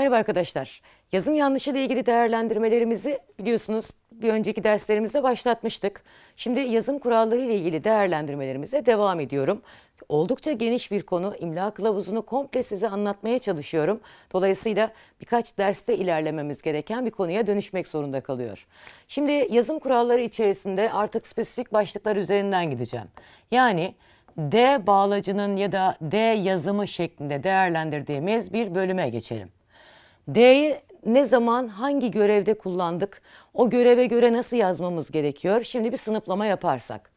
Merhaba arkadaşlar. Yazım yanlışı ile ilgili değerlendirmelerimizi biliyorsunuz bir önceki derslerimizde başlatmıştık. Şimdi yazım kuralları ile ilgili değerlendirmelerimize devam ediyorum. Oldukça geniş bir konu. İmla kılavuzunu komple size anlatmaya çalışıyorum. Dolayısıyla birkaç derste ilerlememiz gereken bir konuya dönüşmek zorunda kalıyor. Şimdi yazım kuralları içerisinde artık spesifik başlıklar üzerinden gideceğim. Yani D bağlacının ya da D yazımı şeklinde değerlendirdiğimiz bir bölüme geçelim. D'yi ne zaman hangi görevde kullandık? O göreve göre nasıl yazmamız gerekiyor? Şimdi bir sınıflama yaparsak.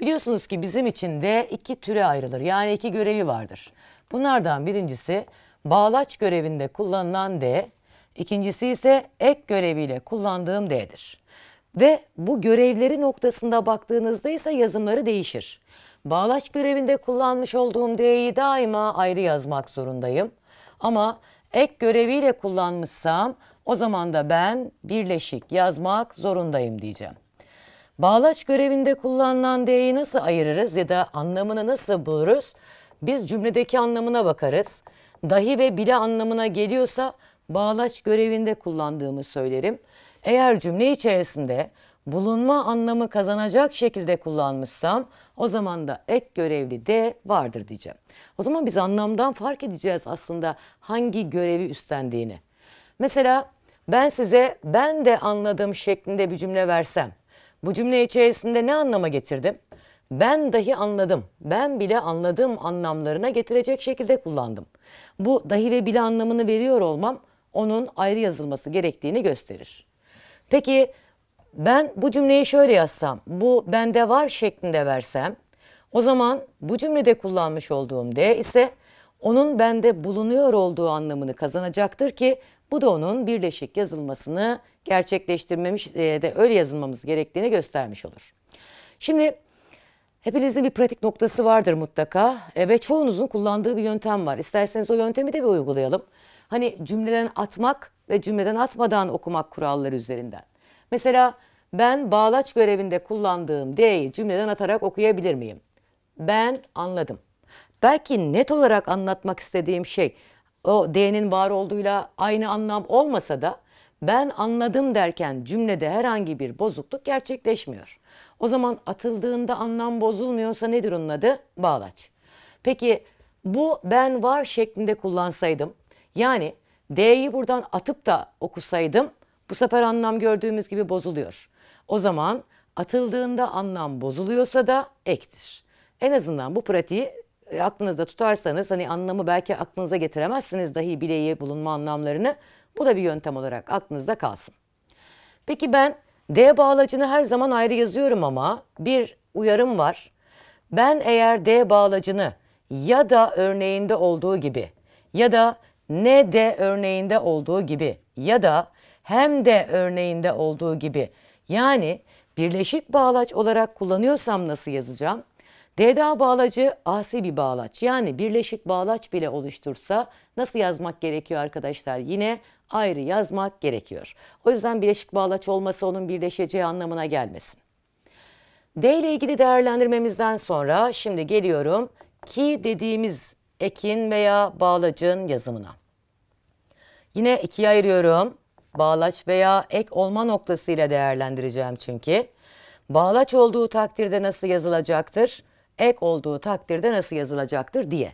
Biliyorsunuz ki bizim için D iki türe ayrılır. Yani iki görevi vardır. Bunlardan birincisi bağlaç görevinde kullanılan D, ikincisi ise ek göreviyle kullandığım D'dir. Ve bu görevleri noktasında baktığınızda ise yazımları değişir. Bağlaç görevinde kullanmış olduğum D'yi daima ayrı yazmak zorundayım. Ama ek göreviyle kullanmışsam o zaman da ben birleşik yazmak zorundayım diyeceğim. Bağlaç görevinde kullanılan D'yi nasıl ayırırız ya da anlamını nasıl buluruz? Biz cümledeki anlamına bakarız. Dahi ve bile anlamına geliyorsa bağlaç görevinde kullandığımı söylerim. Eğer cümle içerisinde bulunma anlamı kazanacak şekilde kullanmışsam o zaman da ek görevli de vardır diyeceğim. O zaman biz anlamdan fark edeceğiz aslında hangi görevi üstlendiğini. Mesela ben size ben de anladım şeklinde bir cümle versem bu cümle içerisinde ne anlama getirdim? Ben dahi anladım, ben bile anladım anlamlarına getirecek şekilde kullandım. Bu dahi ve bile anlamını veriyor olmam onun ayrı yazılması gerektiğini gösterir. Peki ben bu cümleyi şöyle yazsam, bu bende var şeklinde versem, o zaman bu cümlede kullanmış olduğum D ise onun bende bulunuyor olduğu anlamını kazanacaktır ki bu da onun birleşik yazılmasını gerçekleştirmemiş e, de öyle yazılmamız gerektiğini göstermiş olur. Şimdi hepinizin bir pratik noktası vardır mutlaka e, ve çoğunuzun kullandığı bir yöntem var. İsterseniz o yöntemi de bir uygulayalım. Hani cümleden atmak ve cümleden atmadan okumak kuralları üzerinden. Mesela ben bağlaç görevinde kullandığım D'yi cümleden atarak okuyabilir miyim? Ben anladım. Belki net olarak anlatmak istediğim şey o D'nin var olduğuyla aynı anlam olmasa da ben anladım derken cümlede herhangi bir bozukluk gerçekleşmiyor. O zaman atıldığında anlam bozulmuyorsa nedir onun adı? Bağlaç. Peki bu ben var şeklinde kullansaydım yani D'yi buradan atıp da okusaydım bu sefer anlam gördüğümüz gibi bozuluyor. O zaman atıldığında anlam bozuluyorsa da ektir. En azından bu pratiği e, aklınızda tutarsanız hani anlamı belki aklınıza getiremezsiniz dahi bileği bulunma anlamlarını. Bu da bir yöntem olarak aklınızda kalsın. Peki ben D bağlacını her zaman ayrı yazıyorum ama bir uyarım var. Ben eğer D bağlacını ya da örneğinde olduğu gibi ya da ne de örneğinde olduğu gibi ya da hem de örneğinde olduğu gibi yani birleşik bağlaç olarak kullanıyorsam nasıl yazacağım? DDA bağlacı asi bir bağlaç yani birleşik bağlaç bile oluştursa nasıl yazmak gerekiyor arkadaşlar? Yine ayrı yazmak gerekiyor. O yüzden birleşik bağlaç olması onun birleşeceği anlamına gelmesin. D ile ilgili değerlendirmemizden sonra şimdi geliyorum ki dediğimiz ekin veya bağlacın yazımına. Yine ikiye ayırıyorum bağlaç veya ek olma noktasıyla değerlendireceğim çünkü. Bağlaç olduğu takdirde nasıl yazılacaktır? Ek olduğu takdirde nasıl yazılacaktır diye.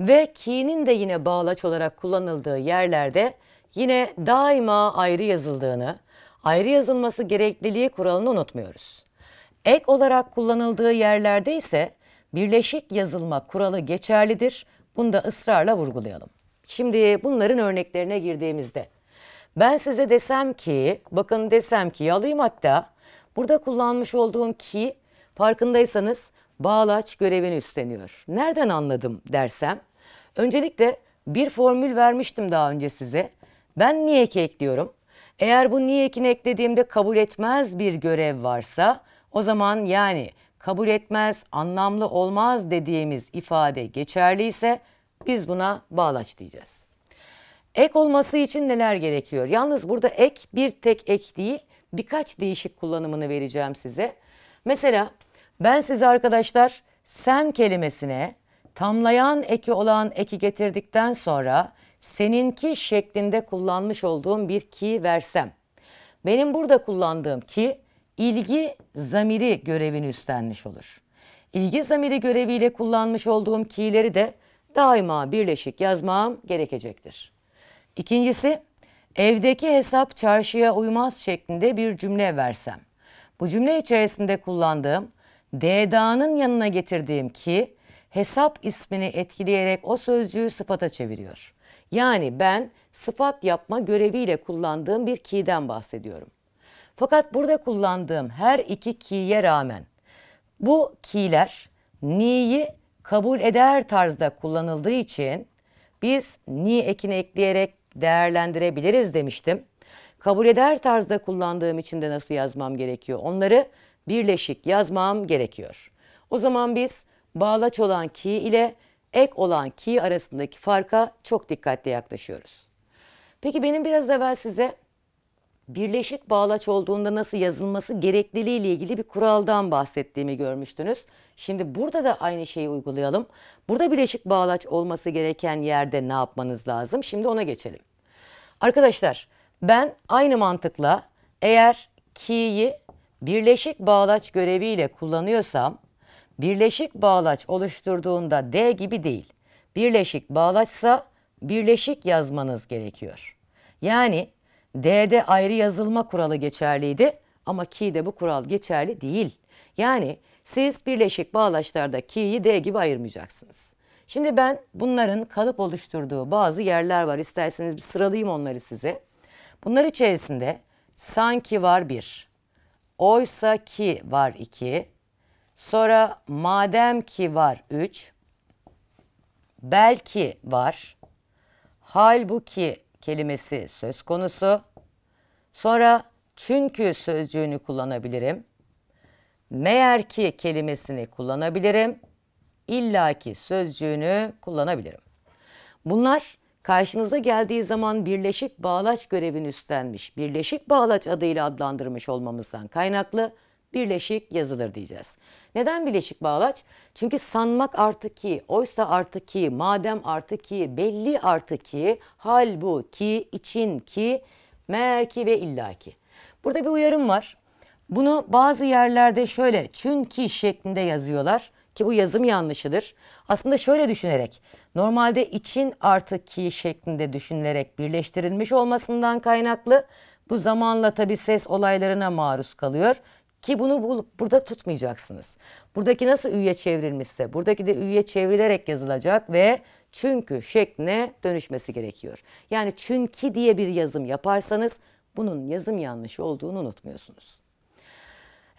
Ve ki'nin de yine bağlaç olarak kullanıldığı yerlerde yine daima ayrı yazıldığını, ayrı yazılması gerekliliği kuralını unutmuyoruz. Ek olarak kullanıldığı yerlerde ise birleşik yazılma kuralı geçerlidir. Bunu da ısrarla vurgulayalım. Şimdi bunların örneklerine girdiğimizde ben size desem ki, bakın desem ki alayım hatta. Burada kullanmış olduğum ki farkındaysanız bağlaç görevini üstleniyor. Nereden anladım dersem? Öncelikle bir formül vermiştim daha önce size. Ben niye ki ekliyorum? Eğer bu niye ekini eklediğimde kabul etmez bir görev varsa o zaman yani kabul etmez, anlamlı olmaz dediğimiz ifade geçerliyse biz buna bağlaç diyeceğiz. Ek olması için neler gerekiyor? Yalnız burada ek bir tek ek değil birkaç değişik kullanımını vereceğim size. Mesela ben size arkadaşlar sen kelimesine tamlayan eki olan eki getirdikten sonra seninki şeklinde kullanmış olduğum bir ki versem. Benim burada kullandığım ki ilgi zamiri görevini üstlenmiş olur. İlgi zamiri göreviyle kullanmış olduğum ki'leri de daima birleşik yazmam gerekecektir. İkincisi evdeki hesap çarşıya uymaz şeklinde bir cümle versem. Bu cümle içerisinde kullandığım D'danın yanına getirdiğim ki hesap ismini etkileyerek o sözcüğü sıfata çeviriyor. Yani ben sıfat yapma göreviyle kullandığım bir ki'den bahsediyorum. Fakat burada kullandığım her iki ki'ye rağmen bu ki'ler ni'yi kabul eder tarzda kullanıldığı için biz ni ekini ekleyerek değerlendirebiliriz demiştim. Kabul eder tarzda kullandığım için de nasıl yazmam gerekiyor? Onları birleşik yazmam gerekiyor. O zaman biz bağlaç olan ki ile ek olan ki arasındaki farka çok dikkatli yaklaşıyoruz. Peki benim biraz evvel size birleşik bağlaç olduğunda nasıl yazılması gerekliliği ile ilgili bir kuraldan bahsettiğimi görmüştünüz. Şimdi burada da aynı şeyi uygulayalım. Burada birleşik bağlaç olması gereken yerde ne yapmanız lazım? Şimdi ona geçelim. Arkadaşlar ben aynı mantıkla eğer ki'yi birleşik bağlaç göreviyle kullanıyorsam birleşik bağlaç oluşturduğunda D gibi değil. Birleşik bağlaçsa birleşik yazmanız gerekiyor. Yani D'de ayrı yazılma kuralı geçerliydi ama ki'de bu kural geçerli değil. Yani siz birleşik bağlaçlarda ki'yi D gibi ayırmayacaksınız. Şimdi ben bunların kalıp oluşturduğu bazı yerler var. İsterseniz bir sıralayayım onları size. Bunlar içerisinde sanki var bir, oysa ki var iki, sonra madem ki var üç, belki var, halbuki kelimesi söz konusu, Sonra çünkü sözcüğünü kullanabilirim. Meğer ki kelimesini kullanabilirim. İllaki sözcüğünü kullanabilirim. Bunlar karşınıza geldiği zaman birleşik bağlaç görevini üstlenmiş, birleşik bağlaç adıyla adlandırmış olmamızdan kaynaklı birleşik yazılır diyeceğiz. Neden birleşik bağlaç? Çünkü sanmak artı ki, oysa artı ki, madem artı ki, belli artı ki, hal bu ki, için ki, Merki ve illaki. Burada bir uyarım var. Bunu bazı yerlerde şöyle çünkü şeklinde yazıyorlar ki bu yazım yanlışıdır. Aslında şöyle düşünerek normalde için artı ki şeklinde düşünülerek birleştirilmiş olmasından kaynaklı bu zamanla tabi ses olaylarına maruz kalıyor ki bunu burada tutmayacaksınız. Buradaki nasıl üye çevrilmişse buradaki de üye çevrilerek yazılacak ve çünkü şekline dönüşmesi gerekiyor. Yani çünkü diye bir yazım yaparsanız bunun yazım yanlış olduğunu unutmuyorsunuz.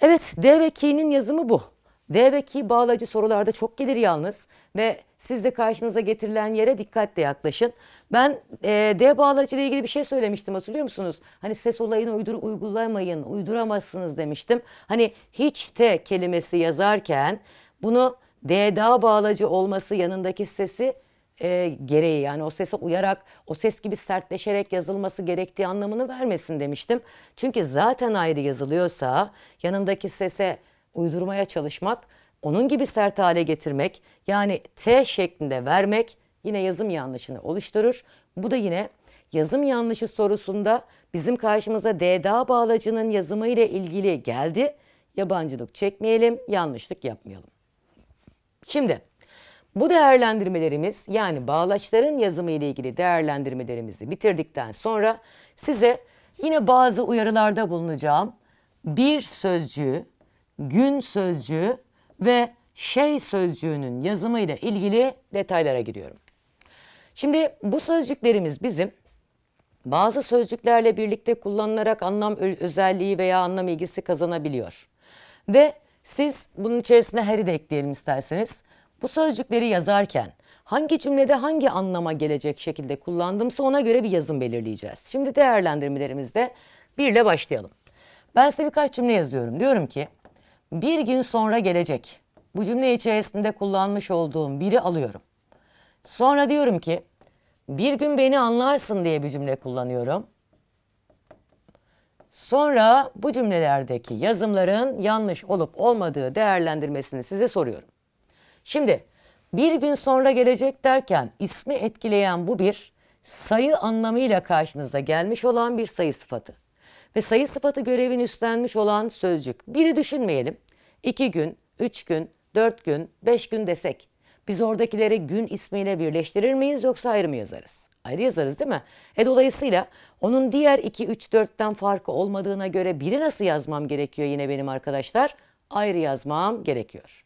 Evet D ve K'nin yazımı bu. D ve K bağlacı sorularda çok gelir yalnız ve siz de karşınıza getirilen yere dikkatle yaklaşın. Ben e, D bağlacı ile ilgili bir şey söylemiştim hatırlıyor musunuz? Hani ses olayını uydur uygulamayın, uyduramazsınız demiştim. Hani hiç te kelimesi yazarken bunu D da bağlacı olması yanındaki sesi e, gereği yani o sese uyarak o ses gibi sertleşerek yazılması gerektiği anlamını vermesin demiştim. Çünkü zaten ayrı yazılıyorsa yanındaki sese uydurmaya çalışmak, onun gibi sert hale getirmek yani T şeklinde vermek yine yazım yanlışını oluşturur. Bu da yine yazım yanlışı sorusunda bizim karşımıza DDA bağlacının yazımı ile ilgili geldi. Yabancılık çekmeyelim, yanlışlık yapmayalım. Şimdi bu değerlendirmelerimiz yani bağlaçların yazımı ile ilgili değerlendirmelerimizi bitirdikten sonra size yine bazı uyarılarda bulunacağım. Bir sözcüğü, gün sözcüğü ve şey sözcüğünün yazımı ile ilgili detaylara giriyorum. Şimdi bu sözcüklerimiz bizim bazı sözcüklerle birlikte kullanılarak anlam özelliği veya anlam ilgisi kazanabiliyor. Ve siz bunun içerisine heri de ekleyelim isterseniz. Bu sözcükleri yazarken hangi cümlede hangi anlama gelecek şekilde kullandımsa ona göre bir yazım belirleyeceğiz. Şimdi değerlendirmelerimizde birle başlayalım. Ben size birkaç cümle yazıyorum. Diyorum ki bir gün sonra gelecek. Bu cümle içerisinde kullanmış olduğum biri alıyorum. Sonra diyorum ki bir gün beni anlarsın diye bir cümle kullanıyorum. Sonra bu cümlelerdeki yazımların yanlış olup olmadığı değerlendirmesini size soruyorum. Şimdi bir gün sonra gelecek derken ismi etkileyen bu bir sayı anlamıyla karşınıza gelmiş olan bir sayı sıfatı. Ve sayı sıfatı görevini üstlenmiş olan sözcük. Biri düşünmeyelim. İki gün, üç gün, dört gün, beş gün desek. Biz oradakileri gün ismiyle birleştirir miyiz yoksa ayrı mı yazarız? Ayrı yazarız değil mi? E dolayısıyla onun diğer iki üç dörtten farkı olmadığına göre biri nasıl yazmam gerekiyor yine benim arkadaşlar? Ayrı yazmam gerekiyor.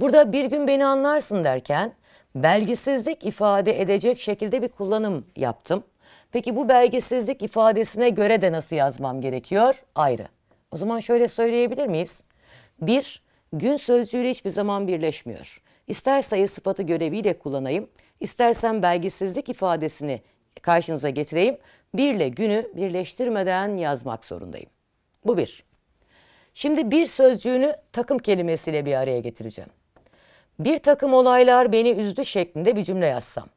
Burada bir gün beni anlarsın derken belgesizlik ifade edecek şekilde bir kullanım yaptım. Peki bu belgesizlik ifadesine göre de nasıl yazmam gerekiyor? Ayrı. O zaman şöyle söyleyebilir miyiz? Bir, gün sözcüğüyle hiçbir zaman birleşmiyor. İster sayı sıfatı göreviyle kullanayım, istersen belgesizlik ifadesini karşınıza getireyim. Birle günü birleştirmeden yazmak zorundayım. Bu bir. Şimdi bir sözcüğünü takım kelimesiyle bir araya getireceğim. Bir takım olaylar beni üzdü şeklinde bir cümle yazsam.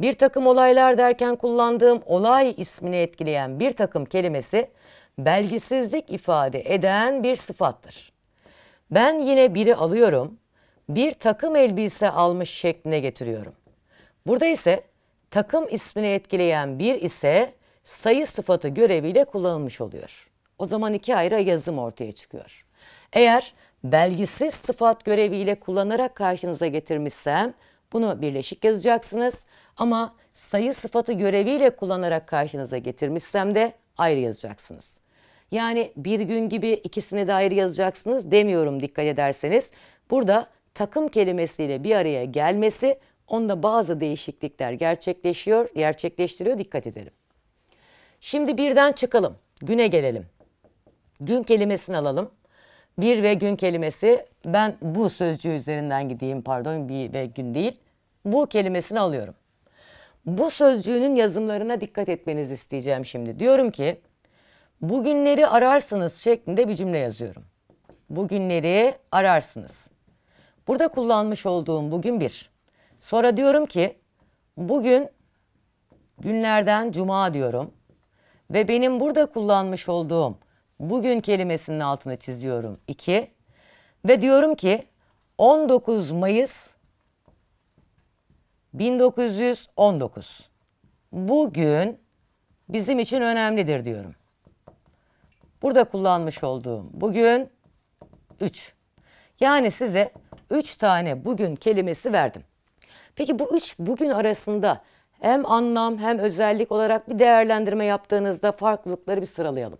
Bir takım olaylar derken kullandığım olay ismini etkileyen bir takım kelimesi belgisizlik ifade eden bir sıfattır. Ben yine biri alıyorum, bir takım elbise almış şekline getiriyorum. Burada ise takım ismini etkileyen bir ise sayı sıfatı göreviyle kullanılmış oluyor. O zaman iki ayrı yazım ortaya çıkıyor. Eğer belgisiz sıfat göreviyle kullanarak karşınıza getirmişsem bunu birleşik yazacaksınız. Ama sayı sıfatı göreviyle kullanarak karşınıza getirmişsem de ayrı yazacaksınız. Yani bir gün gibi ikisini de ayrı yazacaksınız demiyorum dikkat ederseniz. Burada takım kelimesiyle bir araya gelmesi onda bazı değişiklikler gerçekleşiyor, gerçekleştiriyor dikkat edelim. Şimdi birden çıkalım, güne gelelim. Gün kelimesini alalım. Bir ve gün kelimesi ben bu sözcüğü üzerinden gideyim pardon bir ve gün değil. Bu kelimesini alıyorum. Bu sözcüğünün yazımlarına dikkat etmenizi isteyeceğim şimdi. Diyorum ki bugünleri ararsınız şeklinde bir cümle yazıyorum. Bugünleri ararsınız. Burada kullanmış olduğum bugün bir. Sonra diyorum ki bugün günlerden cuma diyorum. Ve benim burada kullanmış olduğum bugün kelimesinin altını çiziyorum 2 ve diyorum ki 19 Mayıs 1919 bugün bizim için önemlidir diyorum. Burada kullanmış olduğum bugün 3. Yani size 3 tane bugün kelimesi verdim. Peki bu 3 bugün arasında hem anlam hem özellik olarak bir değerlendirme yaptığınızda farklılıkları bir sıralayalım.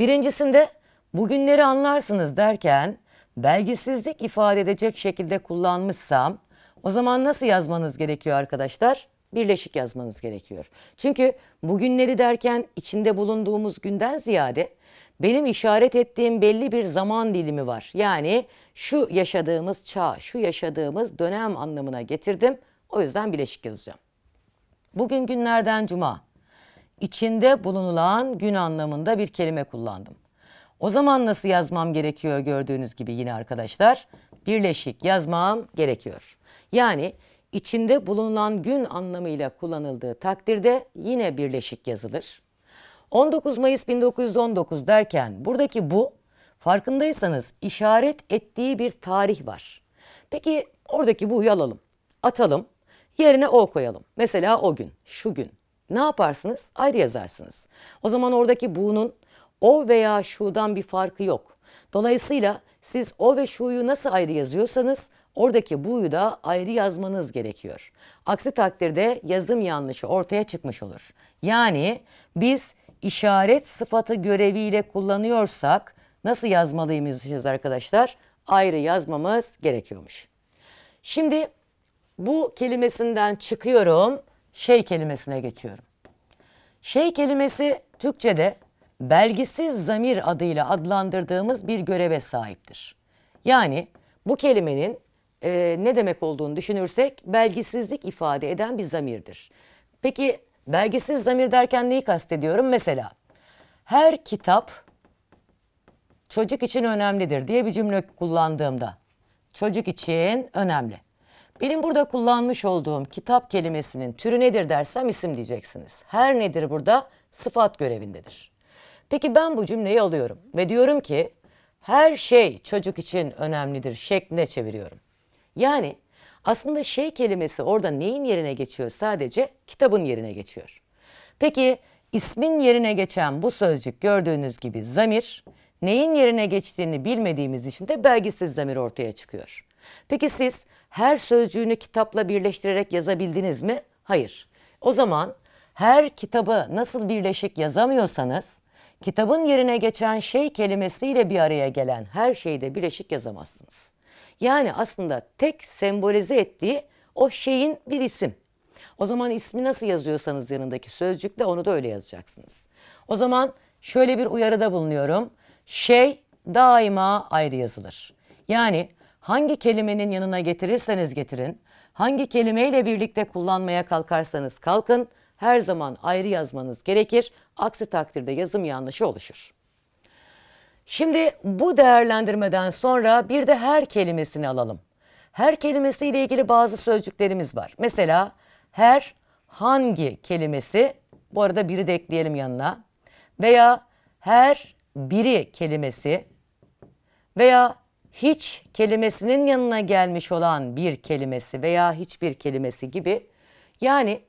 Birincisinde bugünleri anlarsınız derken belgesizlik ifade edecek şekilde kullanmışsam o zaman nasıl yazmanız gerekiyor arkadaşlar? Birleşik yazmanız gerekiyor. Çünkü bugünleri derken içinde bulunduğumuz günden ziyade benim işaret ettiğim belli bir zaman dilimi var. Yani şu yaşadığımız çağ, şu yaşadığımız dönem anlamına getirdim. O yüzden bileşik yazacağım. Bugün günlerden cuma içinde bulunulan gün anlamında bir kelime kullandım. O zaman nasıl yazmam gerekiyor gördüğünüz gibi yine arkadaşlar birleşik yazmam gerekiyor. Yani içinde bulunan gün anlamıyla kullanıldığı takdirde yine birleşik yazılır. 19 Mayıs 1919 derken buradaki bu farkındaysanız işaret ettiği bir tarih var. Peki oradaki bu'yu alalım, atalım, yerine o koyalım. Mesela o gün, şu gün ne yaparsınız? Ayrı yazarsınız. O zaman oradaki bu'nun o veya şu'dan bir farkı yok. Dolayısıyla siz o ve şu'yu nasıl ayrı yazıyorsanız oradaki bu'yu da ayrı yazmanız gerekiyor. Aksi takdirde yazım yanlışı ortaya çıkmış olur. Yani biz işaret sıfatı göreviyle kullanıyorsak nasıl yazmalıymışız arkadaşlar? Ayrı yazmamız gerekiyormuş. Şimdi bu kelimesinden çıkıyorum şey kelimesine geçiyorum. Şey kelimesi Türkçe'de belgisiz zamir adıyla adlandırdığımız bir göreve sahiptir. Yani bu kelimenin e, ne demek olduğunu düşünürsek belgisizlik ifade eden bir zamirdir. Peki belgisiz zamir derken neyi kastediyorum? Mesela her kitap çocuk için önemlidir diye bir cümle kullandığımda çocuk için önemli. Benim burada kullanmış olduğum kitap kelimesinin türü nedir dersem isim diyeceksiniz. Her nedir burada? Sıfat görevindedir. Peki ben bu cümleyi alıyorum ve diyorum ki her şey çocuk için önemlidir şeklinde çeviriyorum. Yani aslında şey kelimesi orada neyin yerine geçiyor sadece kitabın yerine geçiyor. Peki ismin yerine geçen bu sözcük gördüğünüz gibi zamir neyin yerine geçtiğini bilmediğimiz için de belgisiz zamir ortaya çıkıyor. Peki siz her sözcüğünü kitapla birleştirerek yazabildiniz mi? Hayır. O zaman her kitabı nasıl birleşik yazamıyorsanız kitabın yerine geçen şey kelimesiyle bir araya gelen her şeyi de birleşik yazamazsınız. Yani aslında tek sembolize ettiği o şeyin bir isim. O zaman ismi nasıl yazıyorsanız yanındaki sözcükle onu da öyle yazacaksınız. O zaman şöyle bir uyarıda bulunuyorum. Şey daima ayrı yazılır. Yani hangi kelimenin yanına getirirseniz getirin, hangi kelimeyle birlikte kullanmaya kalkarsanız kalkın, her zaman ayrı yazmanız gerekir. Aksi takdirde yazım yanlışı oluşur. Şimdi bu değerlendirmeden sonra bir de her kelimesini alalım. Her kelimesiyle ilgili bazı sözcüklerimiz var. Mesela her hangi kelimesi, bu arada biri de ekleyelim yanına. Veya her biri kelimesi veya hiç kelimesinin yanına gelmiş olan bir kelimesi veya hiçbir kelimesi gibi yani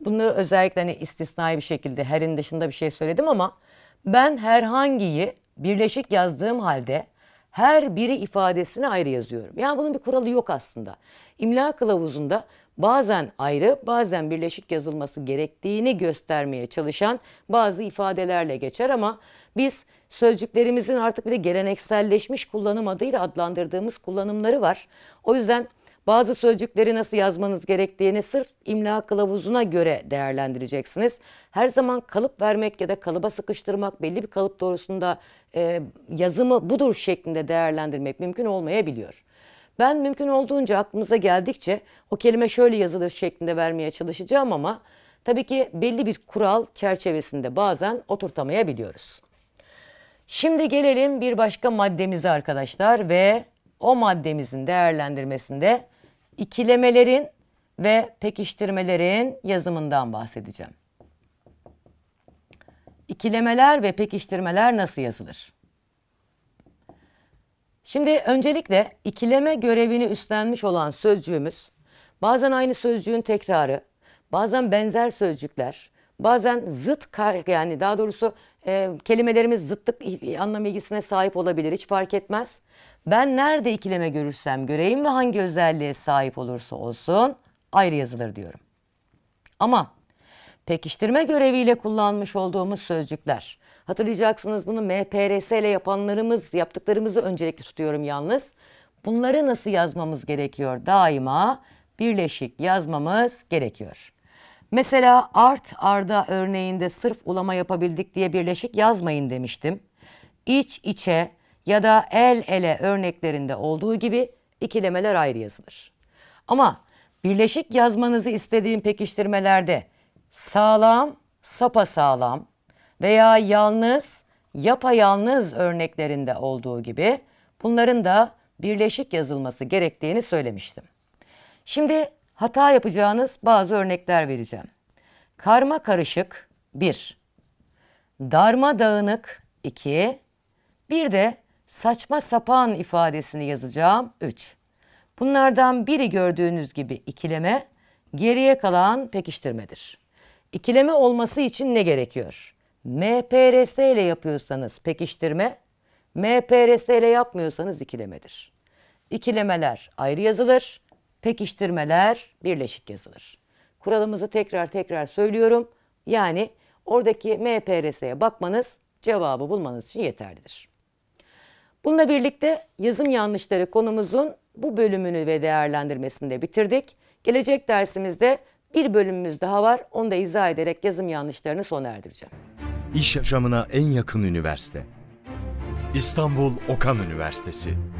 bunları özellikle hani istisnai bir şekilde herin dışında bir şey söyledim ama ben herhangiyi birleşik yazdığım halde her biri ifadesini ayrı yazıyorum. Yani bunun bir kuralı yok aslında. İmla kılavuzunda bazen ayrı, bazen birleşik yazılması gerektiğini göstermeye çalışan bazı ifadelerle geçer ama biz sözcüklerimizin artık bir de gelenekselleşmiş kullanım adıyla adlandırdığımız kullanımları var. O yüzden bazı sözcükleri nasıl yazmanız gerektiğini sırf imla kılavuzuna göre değerlendireceksiniz. Her zaman kalıp vermek ya da kalıba sıkıştırmak, belli bir kalıp doğrusunda e, yazımı budur şeklinde değerlendirmek mümkün olmayabiliyor. Ben mümkün olduğunca aklımıza geldikçe o kelime şöyle yazılır şeklinde vermeye çalışacağım ama tabii ki belli bir kural çerçevesinde bazen oturtamayabiliyoruz. Şimdi gelelim bir başka maddemize arkadaşlar ve o maddemizin değerlendirmesinde ikilemelerin ve pekiştirmelerin yazımından bahsedeceğim. İkilemeler ve pekiştirmeler nasıl yazılır? Şimdi öncelikle ikileme görevini üstlenmiş olan sözcüğümüz bazen aynı sözcüğün tekrarı, bazen benzer sözcükler, bazen zıt yani daha doğrusu e, kelimelerimiz zıtlık anlam ilgisine sahip olabilir hiç fark etmez. Ben nerede ikileme görürsem göreyim ve hangi özelliğe sahip olursa olsun ayrı yazılır diyorum. Ama pekiştirme göreviyle kullanmış olduğumuz sözcükler. Hatırlayacaksınız bunu MPRS ile yapanlarımız yaptıklarımızı öncelikli tutuyorum yalnız. Bunları nasıl yazmamız gerekiyor? Daima birleşik yazmamız gerekiyor. Mesela art arda örneğinde sırf ulama yapabildik diye birleşik yazmayın demiştim. İç içe ya da el ele örneklerinde olduğu gibi ikilemeler ayrı yazılır. Ama birleşik yazmanızı istediğim pekiştirmelerde sağlam, sapa sağlam veya yalnız, yapa yalnız örneklerinde olduğu gibi bunların da birleşik yazılması gerektiğini söylemiştim. Şimdi hata yapacağınız bazı örnekler vereceğim. Karma karışık 1. Darma dağınık 2. Bir de saçma sapan ifadesini yazacağım 3. Bunlardan biri gördüğünüz gibi ikileme, geriye kalan pekiştirmedir. İkileme olması için ne gerekiyor? MPRS ile yapıyorsanız pekiştirme, MPRS ile yapmıyorsanız ikilemedir. İkilemeler ayrı yazılır, pekiştirmeler birleşik yazılır. Kuralımızı tekrar tekrar söylüyorum. Yani oradaki MPRS'ye bakmanız cevabı bulmanız için yeterlidir. Bununla birlikte yazım yanlışları konumuzun bu bölümünü ve değerlendirmesini de bitirdik. Gelecek dersimizde bir bölümümüz daha var. Onu da izah ederek yazım yanlışlarını sona erdireceğim. İş yaşamına en yakın üniversite. İstanbul Okan Üniversitesi.